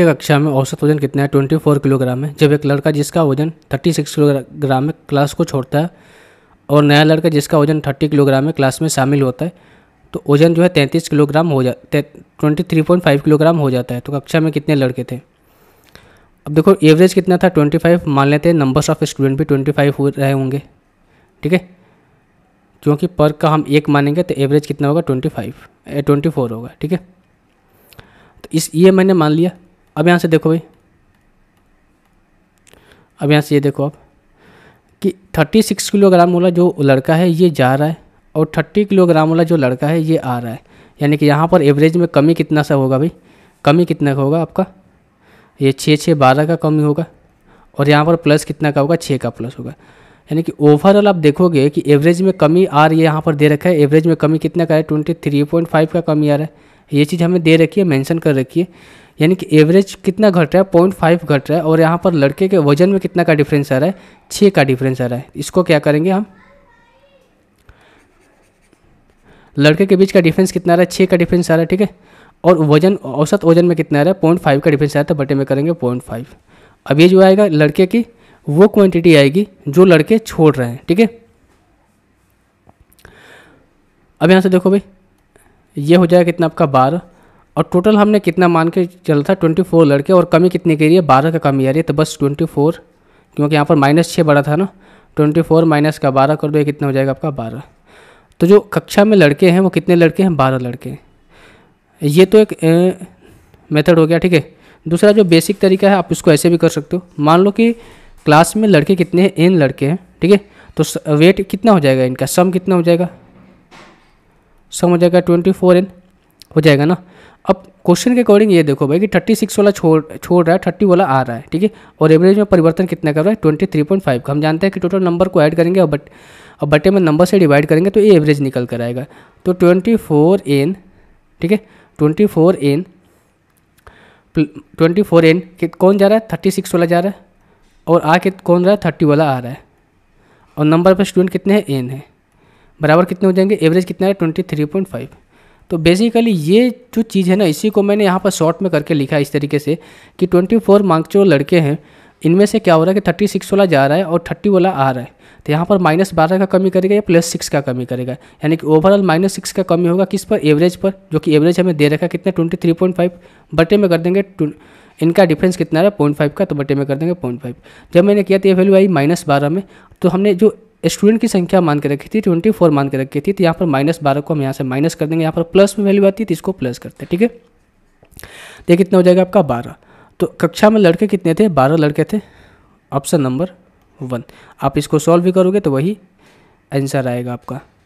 एक कक्षा में औसत वजन कितना है 24 किलोग्राम है जब एक लड़का जिसका वजन 36 किलोग्राम में क्लास को छोड़ता है और नया लड़का जिसका वजन 30 किलोग्राम में क्लास में शामिल होता है तो वजन जो है 33 किलोग्राम हो जा twenty three point five kilogram हो जाता है तो कक्षा में कितने लड़के थे अब देखो एवरेज कितना था फाइव मान लेते हैं नंबर्स ऑफ स्टूडेंट भी ट्वेंटी हो रहे होंगे ठीक है क्योंकि पर का हम एक मानेंगे तो एवरेज कितना होगा 25 ट्वेंटी होगा ठीक है तो इस ये मैंने मान लिया अब यहाँ से देखो भाई अब यहाँ से ये देखो आप कि 36 किलोग्राम वाला जो लड़का है ये जा रहा है और 30 किलोग्राम वाला जो लड़का है ये आ रहा है यानी कि यहाँ पर एवरेज में कमी कितना सा होगा भाई कमी कितना का होगा आपका ये छः छः बारह का कमी होगा और यहाँ पर प्लस कितना का होगा छः का प्लस होगा यानी कि ओवरऑल आप देखोगे कि एवरेज में कमी आ रही है यहाँ पर दे रखा है एवरेज में कमी कितना का है ट्वेंटी थ्री पॉइंट फाइव का कमी आ रहा है ये चीज़ हमें दे रखी है मेंशन कर रखी है यानी कि एवरेज कितना घट रहा है पॉइंट फाइव घट रहा है और यहाँ पर लड़के के वजन में कितना का डिफरेंस आ रहा है छः का डिफरेंस आ रहा है इसको क्या करेंगे हम लड़के के बीच का डिफरेंस कितना आ रहा है छः का डिफरेंस आ रहा है ठीक है और वजन औसत वजन में कितना आ रहा है पॉइंट फाइव का डिफरेंस आया था बटे में करेंगे पॉइंट फाइव अब ये जो आएगा लड़के की वो क्वान्टिटी आएगी जो लड़के छोड़ रहे हैं ठीक है अब यहाँ से देखो भाई ये हो जाएगा कितना आपका बारह और टोटल हमने कितना मान के चला था ट्वेंटी फोर लड़के और कमी कितने की रही है बारह का कमी आ रही है तो बस ट्वेंटी फोर क्योंकि यहाँ पर माइनस छः बड़ा था ना ट्वेंटी फोर माइनस का बारह कर दो कितना हो जाएगा आपका बारह तो जो कक्षा में लड़के हैं वो कितने लड़के हैं बारह लड़के हैं ये तो एक मेथड हो गया ठीक है दूसरा जो बेसिक तरीका है आप इसको ऐसे भी कर सकते हो मान लो कि क्लास में लड़के कितने हैं एन लड़के हैं ठीक है तो वेट कितना हो जाएगा इनका सम कितना हो जाएगा सम हो जाएगा ट्वेंटी फोर एन हो जाएगा ना अब क्वेश्चन के अकॉर्डिंग ये देखो भाई कि थर्टी सिक्स वाला छोड़ छोड़ रहा है थर्टी वाला आ रहा है ठीक है और एवरेज में परिवर्तन कितना कर रहा है ट्वेंटी थ्री पॉइंट फाइव का हम जानते हैं कि टोटल नंबर को ऐड करेंगे और बट अब बटे में नंबर से डिवाइड करेंगे तो ये एवरेज निकल कर आएगा तो ट्वेंटी फोर एन ठीक है twenty four n twenty four n कौन जा रहा है थर्टी सिक्स वाला जा रहा है और आ के कौन रहा है थर्टी वाला आ रहा है और नंबर पर स्टूडेंट कितने हैं एन है बराबर कितने हो जाएंगे एवरेज कितना है ट्वेंटी थ्री पॉइंट फाइव तो बेसिकली ये जो चीज़ है ना इसी को मैंने यहाँ पर शॉर्ट में करके लिखा है इस तरीके से कि ट्वेंटी फोर मार्क्स जो लड़के हैं इनमें से क्या हो रहा है कि थर्टी सिक्स वाला जा रहा है और थर्टी वाला आ रहा है तो यहाँ पर माइनस बारह का कमी करेगा या प्लस सिक्स का कमी करेगा यानी कि ओवरऑल माइनस सिक्स का कमी होगा किस पर एवरेज पर जो कि एवरेज हमें दे रखा है कितना ट्वेंटी थ्री पॉइंट फाइव बटे में कर देंगे इनका डिफरेंस कितना है पॉइंट फाइव का तो बटे में कर देंगे पॉइंट फाइव जब मैंने किया तो ये वैल्यू आई माइनस बारह में तो हमने जो स्टूडेंट की संख्या मान के रखी थी ट्वेंटी फोर मान के रखी थी तो यहाँ पर माइनस बारह को हम यहाँ से माइनस कर देंगे यहाँ पर प्लस में वैल्यू आती है तो इसको प्लस करते हैं ठीक है देखिए कितना हो जाएगा आपका बारह तो कक्षा में लड़के कितने थे बारह लड़के थे ऑप्शन नंबर वन आप इसको सॉल्व भी करोगे तो वही आंसर आएगा आपका